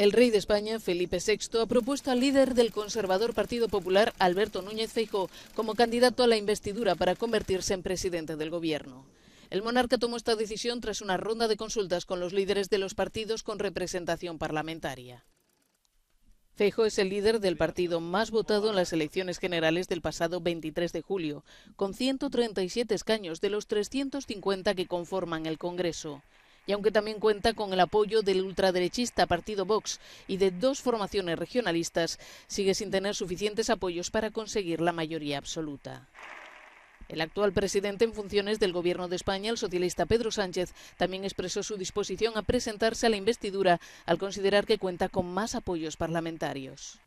El rey de España, Felipe VI, ha propuesto al líder del conservador Partido Popular, Alberto Núñez Feijóo, como candidato a la investidura para convertirse en presidente del gobierno. El monarca tomó esta decisión tras una ronda de consultas con los líderes de los partidos con representación parlamentaria. Feijo es el líder del partido más votado en las elecciones generales del pasado 23 de julio, con 137 escaños de los 350 que conforman el Congreso y aunque también cuenta con el apoyo del ultraderechista Partido Vox y de dos formaciones regionalistas, sigue sin tener suficientes apoyos para conseguir la mayoría absoluta. El actual presidente en funciones del Gobierno de España, el socialista Pedro Sánchez, también expresó su disposición a presentarse a la investidura al considerar que cuenta con más apoyos parlamentarios.